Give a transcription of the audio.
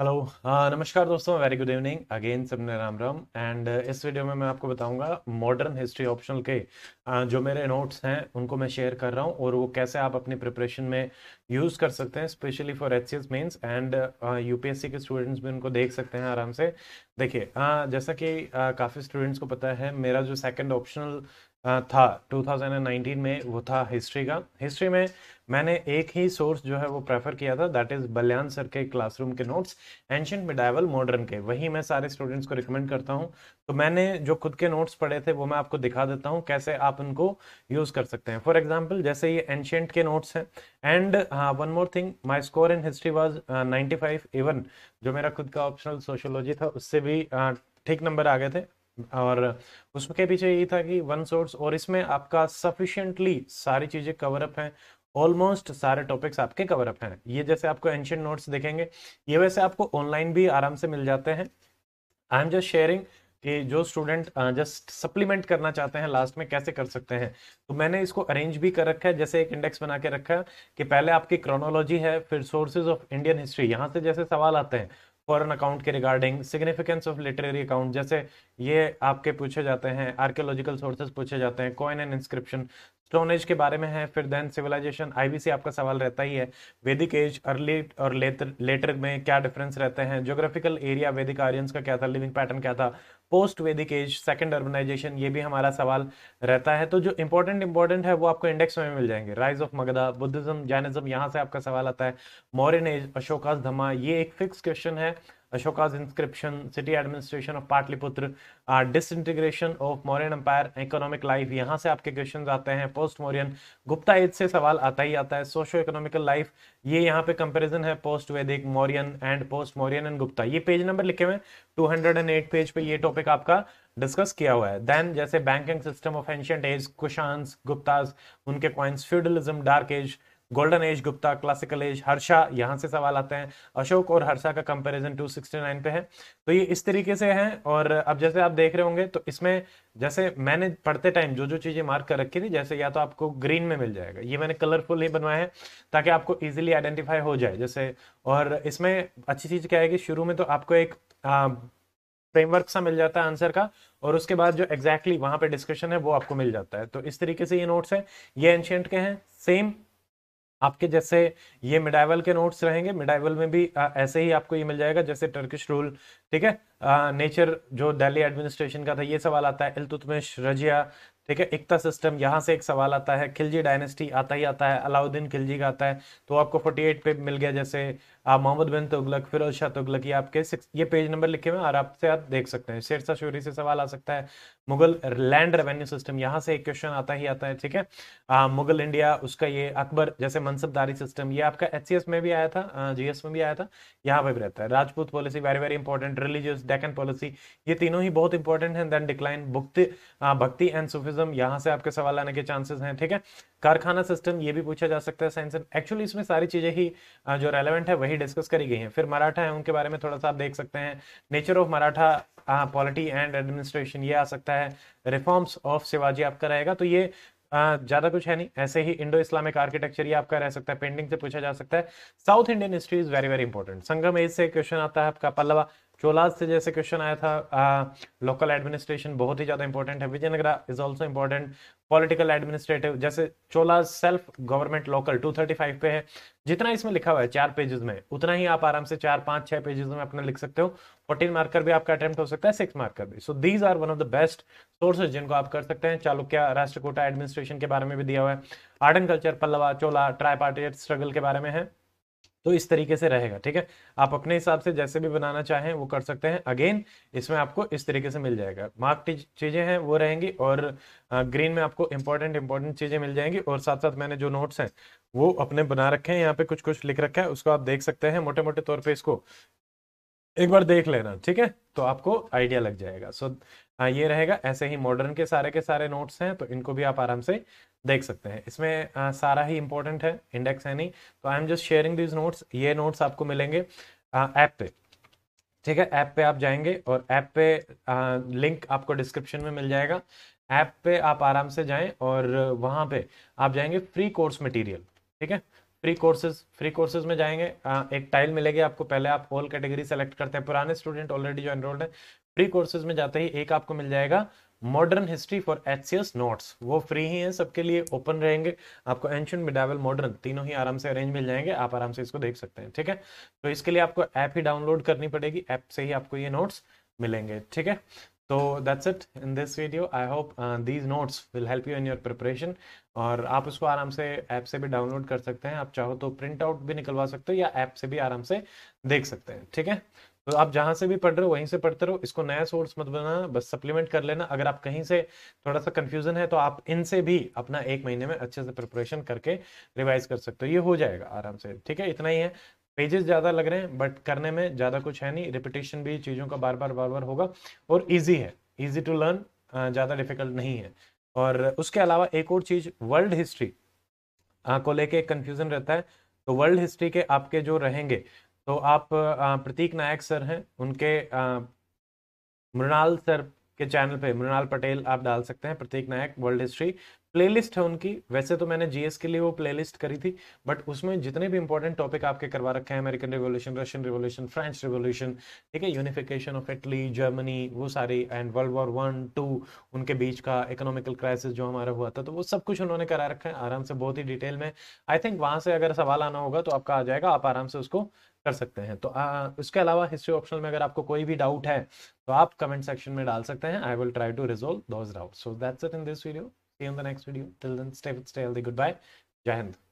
Hello uh, नमस्कार दोस्तों very good evening again सबने राम राम एंड uh, इस वीडियो में मैं आपको बताऊंगा मॉडर्न हिस्ट्री ऑप्शनल के uh, जो मेरे नोट्स हैं उनको मैं शेयर कर रहा हूँ और वो कैसे आप अपनी प्रिपरेशन में यूज़ कर सकते हैं specially for H C S mains and UPSC के स्टूडेंट्स भी उनको देख सकते हैं आराम से देखिए जैसा कि काफ़ी स्टूडेंट्स को पता है मेरा जो सेकेंड ऑप्शनल था 2019 में वो था हिस्ट्री का हिस्ट्री में मैंने एक ही सोर्स जो है वो प्रेफर किया था दैट इज़ बल्यान सर के क्लासरूम के नोट्स एंशियंट मिडाइवल मॉडर्न के वही मैं सारे स्टूडेंट्स को रिकमेंड करता हूँ तो मैंने जो खुद के नोट्स पढ़े थे वो मैं आपको दिखा देता हूँ कैसे आप उनको यूज़ कर सकते हैं फॉर एग्जाम्पल जैसे ये एंशियंट के नोट्स हैं and one more thing my score in history was ninety five even जो मेरा खुद का ऑप्शनल सोशोलॉजी था उससे भी uh, ठीक नंबर आ गए थे और उसके पीछे यही था कि वन सोर्स और इसमें आपका सफिशियंटली सारी चीज़ें कवर अप हैं ऑलमोस्ट सारे टॉपिक्स आपके कवर अप हैं ये जैसे आपको एंशियंट नोट्स देखेंगे ये वैसे आपको ऑनलाइन भी आराम से मिल जाते हैं आई एम जस्ट शेयरिंग कि जो स्टूडेंट जस्ट सप्लीमेंट करना चाहते हैं लास्ट में कैसे कर सकते हैं तो मैंने इसको अरेंज भी कर रखा है जैसे एक इंडेक्स बना के रखा है कि पहले आपकी क्रोनोलॉजी है फिर सोर्सेज ऑफ इंडियन हिस्ट्री यहाँ से जैसे सवाल आते हैं फॉरन अकाउंट के regarding significance of literary account जैसे ये आपके पूछे जाते हैं आर्कियोलॉजिकल सोर्सेज पूछे जाते हैं coin and inscription stone age के बारे में है फिर देन सिविलाइजेशन आईबीसी आपका सवाल रहता ही है वैदिक एज अर्ली और लेटर लेटर में क्या डिफरेंस रहते हैं ज्योग्राफिकल एरिया वैदिक आर्यंस का क्या था लिविंग पैटर्न क्या था पोस्ट वैदिक एज सेकंड अर्बनाइजेशन ये भी हमारा सवाल रहता है तो जो इंपॉर्टेंट इंपॉर्टेंट है वो आपको इंडेक्स में मिल जाएंगे rise of Magadha Buddhism Jainism यहाँ से आपका सवाल आता है मॉरन एज अशोकास धमा ये एक फिक्स क्वेश्चन है Ashoka's inscription city administration of Pataliputra uh, disintegration of Mauryan empire, economic life. यहाँ से आपके क्वेश्चन आते हैं पोस्ट मौर्यन गुप्ता एज से सवाल आता ही आता है सोशो इकोनॉमिकल लाइफ ये यहाँ पे कंपैरिजन है post Vedic Mauryan and post Mauryan and Gupta ये पेज नंबर लिखे हुए two hundred and eight page पे ये टॉपिक आपका डिस्कस किया हुआ है देन जैसे banking system of ancient age Kushans Guptas उनके coins feudalism dark age golden age Gupta classical age Harsha यहाँ से सवाल आते हैं अशोक और हर्षा का कंपैरिजन 269 पे है तो ये इस तरीके से हैं और अब जैसे आप देख रहे होंगे तो इसमें जैसे मैंने पढ़ते टाइम जो जो चीज़ें मार्क कर रखी थी जैसे या तो आपको ग्रीन में मिल जाएगा ये मैंने कलरफुल ही बनवाया है ताकि आपको ईजिली आइडेंटिफाई हो जाए जैसे और इसमें अच्छी चीज़ क्या है कि शुरू में तो आपको एक आ, फ्रेमवर्क सा मिल जाता है आंसर का और उसके बाद जो एग्जैक्टली exactly वहां पे डिस्कशन है वो आपको मिल जाता है तो इस तरीके से ये नोट्स है ये एंशियंट के हैं सेम आपके जैसे ये मिडाइवल के नोट्स रहेंगे मिडाइवल में भी आ, ऐसे ही आपको ये मिल जाएगा जैसे टर्किश रूल ठीक है नेचर जो दिल्ली एडमिनिस्ट्रेशन का था ये सवाल आता है इलतुतमिश रजिया ठीक है एकता सिस्टम यहाँ से एक सवाल आता है खिलजी डायनेस्टी आता ही आता है अलाउद्दीन खिलजी का आता है तो आपको 48 पे मिल गया जैसे मोहम्मद बिन तुगलक फिरोज शाह तुगलक ये आपके सिक्स ये पेज नंबर लिखे हुए और आपसे आप देख सकते हैं शेरशाह शोरी से सवाल आ सकता है मुगल लैंड रेवेन्यू सिस्टम यहाँ से एक क्वेश्चन आता ही आता है ठीक है आ, मुगल इंडिया उसका ये अकबर जैसे मनसबदारी सिस्टम ये आपका एच में भी आया था जीएस में भी आया था यहाँ पे भी रहता है Rajput policy very very important religious Deccan policy ये तीनों ही बहुत इंपॉर्टेंट है देन डिक्लाइन भुक्ति भक्ति एंड सुफिज्म यहाँ से आपके सवाल आने के चांसेस हैं ठीक है कारखाना सिस्टम ये भी पूछा जा सकता है साइंस एंड एक्चुअली इसमें सारी चीजें ही जो रेलेवेंट है वही डिस्कस करी गई है फिर मराठा है उनके बारे में थोड़ा सा आप देख सकते हैं nature of Maratha polity and administration ये आ सकता है रिफॉर्म्स ऑफ शिवाजी आपका रहेगा तो ये ज़्यादा कुछ है नहीं ऐसे ही इंडो इस्लामिक आर्किटेक्चर ये आपका रह सकता है पेंटिंग से पूछा जा सकता है South Indian history is very very important Sangam age से क्वेश्चन आता है आपका पल्लवा चोलाज से जैसे क्वेश्चन आया था लोकल एडमिनिस्ट्रेशन बहुत ही ज़्यादा इंपॉर्टेंट है Vijayanagar is also important political administrative जैसे चोलाज सेल्फ गवर्नमेंट लोकल 235 पे है जितना इसमें लिखा हुआ है चार पेजेस में उतना ही आप आराम से चार पाँच छह पेजेस में अपना लिख सकते हो फोर्टीन मार्कर भी आपका अटेम्प्ट हो सकता है सिक्स मार्कर भी so these are one of the best sources जिनको आप कर सकते हैं चालुक्य राष्ट्रकोटा एडमिनिस्ट्रेशन के बारे में भी दिया हुआ है art and culture Pallava Chola tri struggle के बारे में है तो इस तरीके से रहेगा ठीक है आप अपने हिसाब से जैसे भी बनाना चाहें वो कर सकते हैं अगेन इसमें आपको इस तरीके से मिल जाएगा मार्क चीज़ें हैं वो रहेंगी और ग्रीन में आपको इंपॉर्टेंट इंपॉर्टेंट चीज़ें मिल जाएंगी और साथ साथ मैंने जो नोट्स हैं वो अपने बना रखे हैं यहाँ पे कुछ कुछ लिख रखा है उसको आप देख सकते हैं मोटे मोटे तौर पर इसको एक बार देख लेना ठीक है तो आपको आइडिया लग जाएगा सो so, हाँ ये रहेगा ऐसे ही मॉडर्न के सारे के सारे नोट्स हैं तो इनको भी आप आराम से देख सकते हैं इसमें आ, सारा ही इंपॉर्टेंट है इंडेक्स है नहीं तो I am just sharing this notes ये नोट्स आपको मिलेंगे ऐप पे ठीक है ऐप पे आप जाएंगे और ऐप पे आ, लिंक आपको डिस्क्रिप्शन में मिल जाएगा ऐप पे आप आराम से जाएं और वहां पे आप जाएंगे फ्री कोर्स मटेरियल ठीक है फ्री कोर्सेज फ्री कोर्सेज में जाएंगे आ, एक टाइल मिलेगी आपको पहले आप ऑल कैटेगरी सेलेक्ट करते हैं पुराने स्टूडेंट ऑलरेडी जो एनरोल्ड है फ्री कोर्सेज में जाते ही एक आपको मिल जाएगा modern history for H C S notes वो फ्री ही है सबके लिए ओपन रहेंगे आपको एंशंट मिडावल मॉडर्न तीनों ही आराम से अरेंज मिल जाएंगे आप आराम से इसको देख सकते हैं ठीक है तो इसके लिए आपको ऐप ही डाउनलोड करनी पड़ेगी ऐप से ही आपको ये नोट्स मिलेंगे ठीक है तो that's it in this video I hope these notes will help you in your preparation और आप उसको आराम से ऐप से भी डाउनलोड कर सकते हैं आप चाहो तो प्रिंट आउट भी निकलवा सकते हो या ऐप से भी आराम से देख सकते हैं ठीक है तो आप जहां से भी पढ़ रहे हो वहीं से पढ़ते रहो इसको नया सोर्स मत बनाना बस सप्लीमेंट कर लेना अगर आप कहीं से थोड़ा सा कंफ्यूजन है तो आप इनसे भी अपना एक महीने में अच्छे से प्रिपरेशन करके रिवाइज कर सकते हो ये हो जाएगा आराम से ठीक है इतना ही है पेजेस ज़्यादा लग रहे हैं बट करने में ज़्यादा कुछ है नहीं रिपीटेशन भी चीज़ों का बार बार बार बार होगा और ईजी है ईजी टू लर्न ज़्यादा डिफिकल्ट नहीं है और उसके अलावा एक और चीज़ वर्ल्ड हिस्ट्री को लेके एक कन्फ्यूज़न रहता है तो वर्ल्ड हिस्ट्री के आपके जो रहेंगे तो आप प्रतीक नायक सर हैं उनके मृणाल सर के चैनल पे मृणाल पटेल आप डाल सकते हैं Prateek Nayak world history playlist है उनकी वैसे तो मैंने जीएस के लिए वो प्लेलिस्ट करी थी बट उसमें जितने भी इंपॉर्टेंट टॉपिक आपके करवा रखे हैं American revolution Russian revolution French revolution ठीक है यूनिफिकेशन ऑफ इटली जर्मनी वो सारी and world war one two उनके बीच का इकोनॉमिकल क्राइसिस जो हमारा हुआ था तो वो सब कुछ उन्होंने करा रखा है आराम से बहुत ही डिटेल में आई थिंक वहां से अगर सवाल आना होगा तो आपका आ जाएगा आप आराम से उसको कर सकते हैं तो आ, इसके अलावा हिस्ट्री ऑप्शनल में अगर आपको कोई भी डाउट है तो आप कमेंट सेक्शन में डाल सकते हैं I will try to resolve those doubt so that's it in this video see in the next video till then stay stay healthy good bye जय हिंद